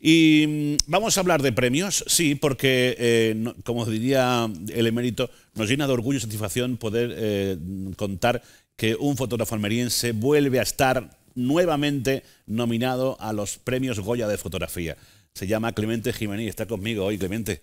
Y mm, vamos a hablar de premios, sí, porque, eh, como diría el emérito, nos llena de orgullo y satisfacción poder eh, contar que un fotógrafo almeriense vuelve a estar nuevamente nominado a los premios Goya de fotografía. Se llama Clemente Jiménez, está conmigo hoy, Clemente.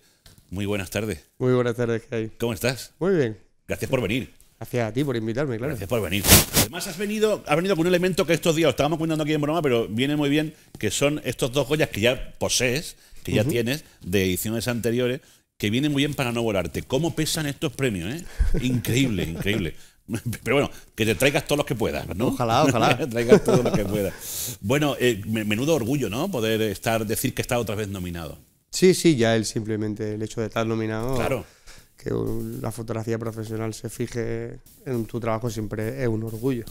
Muy buenas tardes. Muy buenas tardes, Kai. ¿Cómo estás? Muy bien. Gracias por venir. Gracias a ti por invitarme, claro. Gracias por venir. Además, has venido, venido con un elemento que estos días os estábamos contando aquí en broma, pero viene muy bien, que son estos dos joyas que ya posees, que ya tienes, de ediciones anteriores, que vienen muy bien para no volarte. ¿Cómo pesan estos premios, eh? Increíble, increíble. Pero bueno, que te traigas todos los que puedas, ¿no? Ojalá, ojalá. traigas todos los que puedas. Bueno, eh, menudo orgullo, ¿no? Poder estar, decir que está otra vez nominado. Sí, sí, ya él simplemente, el hecho de estar nominado. Claro que la fotografía profesional se fije en tu trabajo siempre es un orgullo.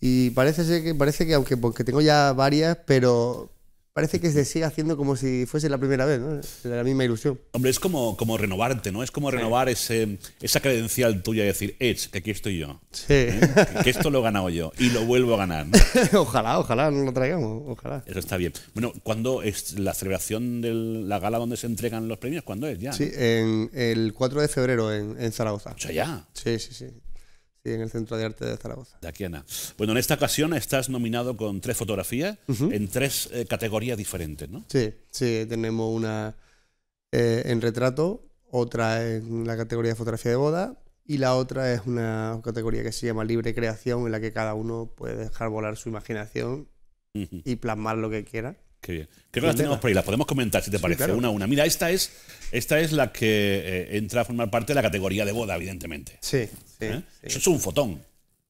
Y parece que, parece que aunque porque tengo ya varias, pero parece que se sigue haciendo como si fuese la primera vez, ¿no? La misma ilusión. Hombre, es como, como renovarte, ¿no? Es como renovar ese, esa credencial tuya y decir, es que aquí estoy yo. Sí. ¿Eh? Que esto lo he ganado yo y lo vuelvo a ganar. ojalá, ojalá no lo traigamos, ojalá. Eso está bien. Bueno, ¿cuándo es la celebración de la gala donde se entregan los premios? ¿Cuándo es ya? Sí, en el 4 de febrero en, en Zaragoza. O sea, ya. Sí, sí, sí en el Centro de Arte de Zaragoza. De Aquiana. Bueno, en esta ocasión estás nominado con tres fotografías en tres eh, categorías diferentes, ¿no? Sí, sí, tenemos una eh, en retrato, otra en la categoría de fotografía de boda y la otra es una categoría que se llama libre creación en la que cada uno puede dejar volar su imaginación y plasmar lo que quiera. Qué bien. Creo que las tenemos por ahí, las podemos comentar si te parece, una a una. Mira, esta es, esta es la que eh, entra a formar parte de la categoría de boda, evidentemente. Sí, sí, ¿Eh? Eso es un fotón.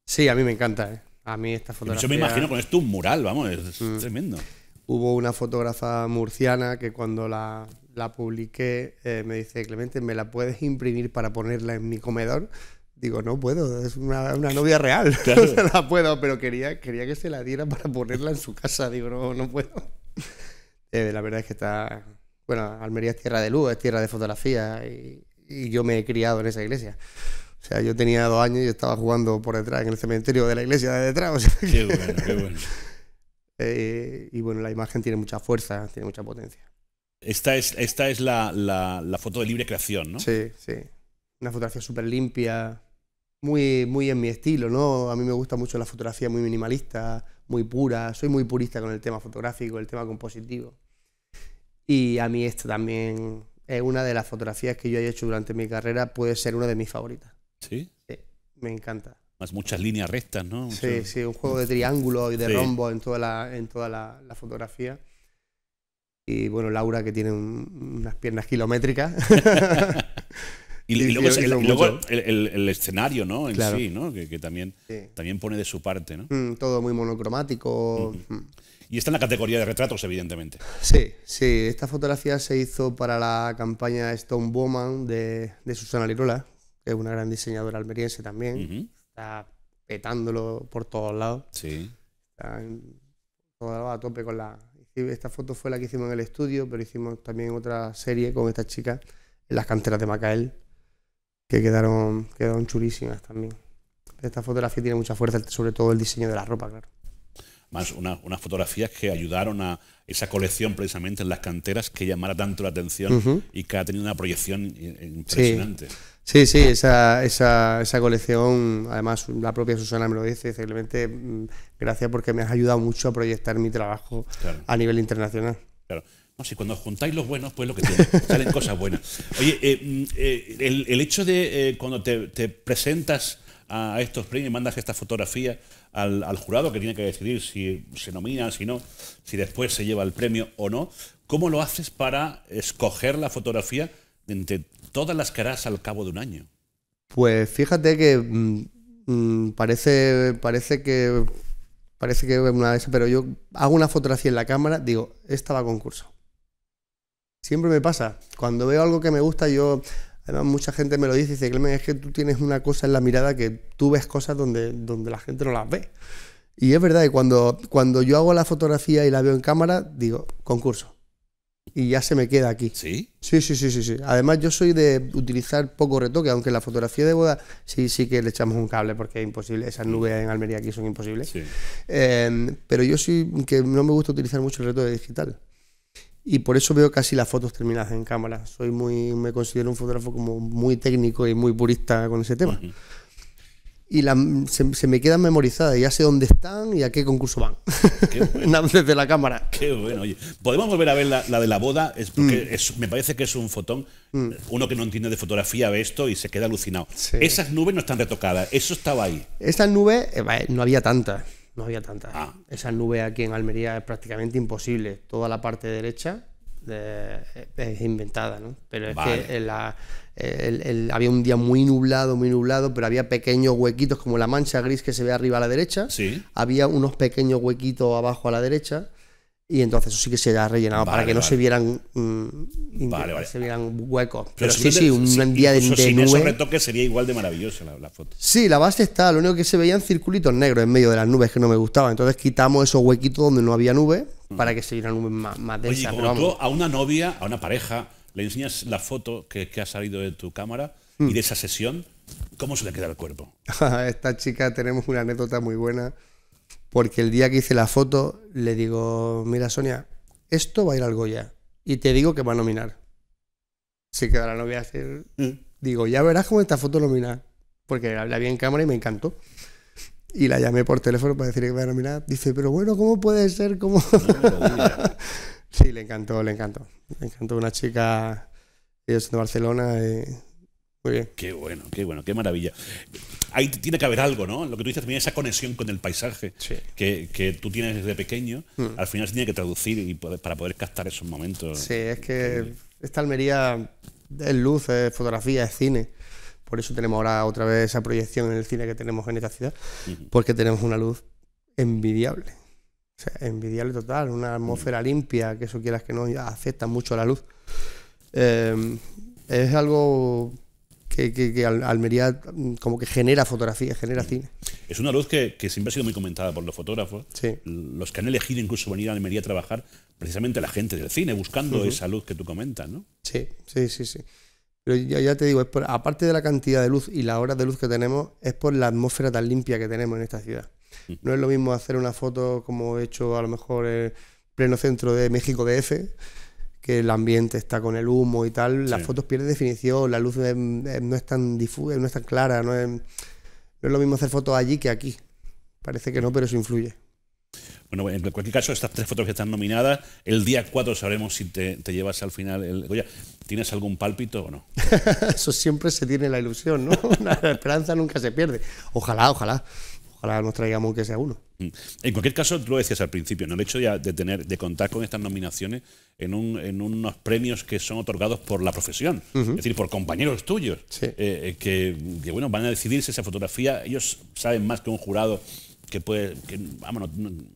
Sí, a mí me encanta. ¿eh? A mí esta fotografía. Yo me imagino con esto un mural, vamos, es mm. tremendo. Hubo una fotógrafa murciana que cuando la, la publiqué me dice: Clemente, ¿me la puedes imprimir para ponerla en mi comedor? Digo, no puedo, es una, una novia real. no se la puedo, pero quería, quería que se la diera para ponerla en su casa. Digo, no, no puedo. Eh, la verdad es que está. Bueno, Almería es tierra de luz, es tierra de fotografía y, yo me he criado en esa iglesia. O sea, yo tenía dos años y estaba jugando por detrás, en el cementerio de la iglesia de detrás. Qué bueno, qué bueno. Eh, y bueno, la imagen tiene mucha fuerza, tiene mucha potencia. Esta es, esta es la, la, foto de libre creación, ¿no? Sí, sí. Una fotografía súper limpia, muy, muy en mi estilo, ¿no? A mí me gusta mucho la fotografía muy minimalista, muy pura, soy muy purista con el tema fotográfico, el tema compositivo. Y a mí esto también es una de las fotografías que yo he hecho durante mi carrera, puede ser una de mis favoritas. ¿Sí? Sí, me encanta. Más muchas líneas rectas, ¿no? Sí, sí, un juego de triángulos y de rombo en toda, la, en toda la, fotografía. Y bueno, Laura que tiene unas piernas kilométricas. Y, luego, el, escenario, ¿no? En sí, ¿no? Que, también, también pone de su parte, ¿no? Mm, todo muy monocromático. Mm. Y está en la categoría de retratos, evidentemente. Sí, sí. Esta fotografía se hizo para la campaña Stone Woman de, Susana Lirola, que es una gran diseñadora almeriense también. Está petándolo por todos lados. Sí. Está a tope con la... Esta foto fue la que hicimos en el estudio, pero hicimos también otra serie con esta chica en las canteras de Macael que quedaron, quedaron chulísimas también. Esta fotografía tiene mucha fuerza, sobre todo el diseño de la ropa, claro. Más unas fotografías que ayudaron a esa colección precisamente en las canteras que llamara tanto la atención y que ha tenido una proyección impresionante. Sí, sí, esa, esa, colección, además la propia Susana me lo dice, simplemente mm, gracias porque me has ayudado mucho a proyectar mi trabajo a nivel internacional. Claro. Si cuando juntáis los buenos, pues lo que tiene, salen cosas buenas. Oye, eh, mm, eh, el, hecho de eh, cuando te, presentas a estos premios y mandas esta fotografía al, jurado que tiene que decidir si se nomina, si no, si después se lleva el premio o no, ¿cómo lo haces para escoger la fotografía entre todas las caras al cabo de un año? Pues fíjate que mm, mm, parece, parece que parece que una de pero yo hago una fotografía en la cámara, digo, esta va a concurso. Siempre me pasa. Cuando veo algo que me gusta, yo. Además, mucha gente me lo dice, y dice, Clemen, es que tú tienes una cosa en la mirada que tú ves cosas donde, donde la gente no las ve. Y es verdad que cuando, cuando yo hago la fotografía y la veo en cámara, digo, concurso. Y ya se me queda aquí. ¿Sí? Sí, sí, sí, sí. sí. Además, yo soy de utilizar poco retoque, aunque la fotografía de boda sí, sí que le echamos un cable porque es imposible. Esas nubes en Almería aquí son imposibles. Eh, pero yo sí que no me gusta utilizar mucho el retoque digital y por eso veo casi las fotos terminadas en cámara. Soy muy, me considero un fotógrafo como muy técnico y muy purista con ese tema. Y se, me quedan memorizadas, ya sé dónde están y a qué concurso van. Qué la cámara. Qué bueno, oye. Podemos volver a ver la, de la boda, mm. es me parece que es un fotón. Mm. Uno que no entiende de fotografía ve esto y se queda alucinado. Esas nubes no están retocadas, eso estaba ahí. Esas nubes, eh, no había tantas no había tantas. Ah. Esa nube aquí en Almería es prácticamente imposible. Toda la parte derecha eh, es inventada, ¿no? Pero es que eh, había un día muy nublado, muy nublado, pero había pequeños huequitos como la mancha gris que se ve arriba a la derecha. Sí. Había unos pequeños huequitos abajo a la derecha y entonces eso sí que se ha rellenado para que no mm, se vieran huecos pero, sí sí un día de, de sin retoque sería igual de maravilloso la, foto sí la base está lo único que se veían circulitos negros en medio de las nubes que no me gustaban entonces quitamos esos huequitos donde no había nube mm. para que se vieran nubes más, más Oye, Tú a una novia a una pareja le enseñas la foto que, ha salido de tu cámara y mm. de esa sesión cómo se le queda el cuerpo esta chica tenemos una anécdota muy buena porque el día que hice la foto le digo, mira Sonia, esto va a ir al Goya y te digo que va a nominar. Se no voy a hacer... Mm. Digo, ya verás cómo esta foto nomina, porque la vi en cámara y me encantó. Y la llamé por teléfono para decirle que va a nominar. Dice, pero bueno, ¿cómo puede ser? sí, le encantó, le encantó. Me encantó una chica, de Barcelona. Eh, Qué bueno, qué bueno, qué maravilla. Ahí tiene que haber algo, ¿no? Lo que tú dices también, esa conexión con el paisaje que, tú tienes desde pequeño, mm. al final se tiene que traducir y para poder captar esos momentos. Sí, es que esta Almería es luz, es fotografía, es cine. Por eso tenemos ahora otra vez esa proyección en el cine que tenemos en esta ciudad, porque tenemos una luz envidiable. envidiable total, una atmósfera limpia, que eso quieras que no, afecta mucho a la luz. Em, es algo que, Almería mm, como que genera fotografía, genera mm. cine. Es una luz que, siempre ha sido muy comentada por los fotógrafos, los que han elegido incluso venir a Almería a trabajar, precisamente la gente del cine, buscando esa luz que tú comentas, ¿no? Sí, sí, sí, sí. Pero ya, te digo, es por, aparte de la cantidad de luz y la hora de luz que tenemos, es por la atmósfera tan limpia que tenemos en esta ciudad. Mm. No es lo mismo hacer una foto como he hecho a lo mejor en pleno centro de México DF, que el ambiente está con el humo y tal, las fotos pierden definición, la luz no es tan difusa, eh, no es tan clara, no es, lo mismo hacer fotos allí que aquí. Parece que no, pero eso influye. Bueno, en cualquier caso, estas tres fotos que están nominadas. El día 4 sabremos si te, llevas al final el ¿Tienes algún pálpito o no? Eso siempre se tiene la ilusión, ¿no? la esperanza nunca se pierde. Ojalá, ojalá ojalá nos traigamos que sea uno. Mm. En cualquier caso, tú lo decías al principio, ¿no? el hecho ya de, tener, de contar con estas nominaciones en, unos premios que son otorgados por la profesión, es decir, por compañeros tuyos, eh, eh, que, bueno, van a decidirse esa fotografía, ellos saben más que un jurado que puede,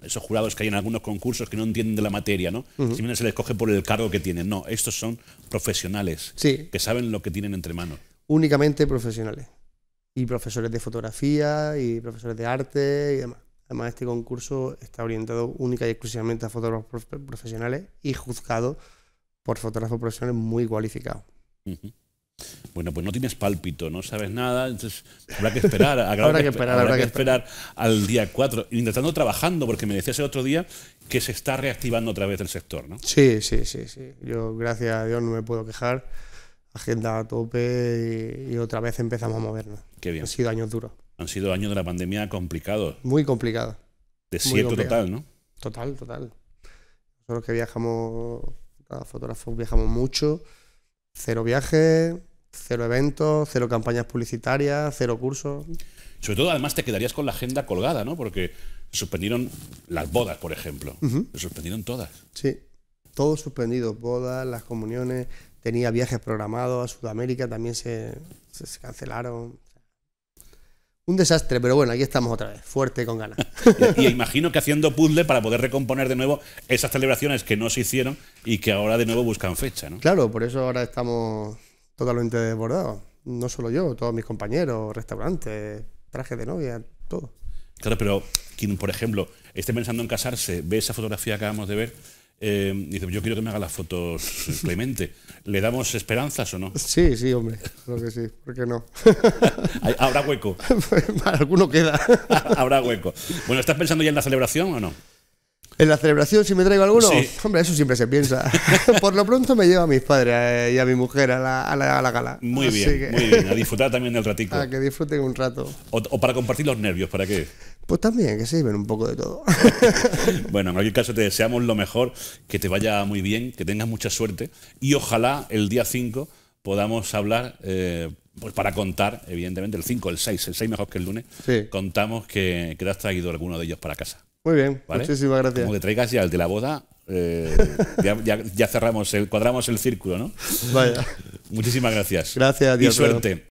esos jurados que hay en algunos concursos que no entienden de la materia, ¿no? se les coge por el cargo que tienen. No, estos son profesionales que saben lo que tienen entre manos. Únicamente profesionales y profesores de fotografía y profesores de arte y demás. Además, este concurso está orientado única y exclusivamente a fotógrafos profesionales y juzgado por fotógrafos profesionales muy cualificados. Bueno, pues no tienes pálpito, no sabes nada, entonces habrá que esperar. habrá, que esperar, habrá, que, esperar, al día 4. Intentando trabajando, porque me decías el otro día que se está reactivando otra vez el sector, ¿no? Sí, sí, sí, sí. Yo, gracias a Dios, no me puedo quejar agenda a tope y, otra vez empezamos a movernos. Qué bien. Han sido años duros. Han sido años de la pandemia complicados. Muy complicados. siete total, ¿no? Total, total. Nosotros que viajamos, cada fotógrafo viajamos mucho, cero viajes, cero eventos, cero campañas publicitarias, cero cursos. Sobre todo, además, te quedarías con la agenda colgada, ¿no? Porque suspendieron las bodas, por ejemplo. Se suspendieron todas. Sí todo suspendido, bodas, las comuniones, tenía viajes programados a Sudamérica, también se, cancelaron. Un desastre, pero bueno, aquí estamos otra vez, fuerte con ganas. y, imagino que haciendo puzzle para poder recomponer de nuevo esas celebraciones que no se hicieron y que ahora de nuevo buscan fecha, ¿no? Claro, por eso ahora estamos totalmente desbordados. No solo yo, todos mis compañeros, restaurantes, trajes de novia, todo. Claro, pero quien, por ejemplo, esté pensando en casarse, ve esa fotografía que acabamos de ver, eh, dice, yo quiero que me haga las fotos eh, Clemente. ¿Le damos esperanzas o no? Sí, sí, hombre, creo que sí, ¿por qué no? Habrá hueco. alguno queda. Habrá hueco. Bueno, ¿estás pensando ya en la celebración o no? ¿En la celebración si me traigo alguno? Hombre, eso siempre se piensa. Por lo pronto me llevo a mis padres eh, y a mi mujer a la, gala. Muy bien, muy bien. A disfrutar también del ratico. Para que disfruten un rato. o para compartir los nervios, ¿para qué? Pues también, que sirven un poco de todo. bueno, en cualquier caso te deseamos lo mejor, que te vaya muy bien, que tengas mucha suerte y ojalá el día 5 podamos hablar, eh, pues para contar, evidentemente, el 5, el 6, el 6 mejor que el lunes, contamos que, que, te has traído alguno de ellos para casa. Muy bien, muchísimas gracias. Como que traigas ya el de la boda, eh, ya, cerramos, el, cuadramos el círculo, ¿no? Vaya. Muchísimas gracias. Gracias, Dios. Y suerte.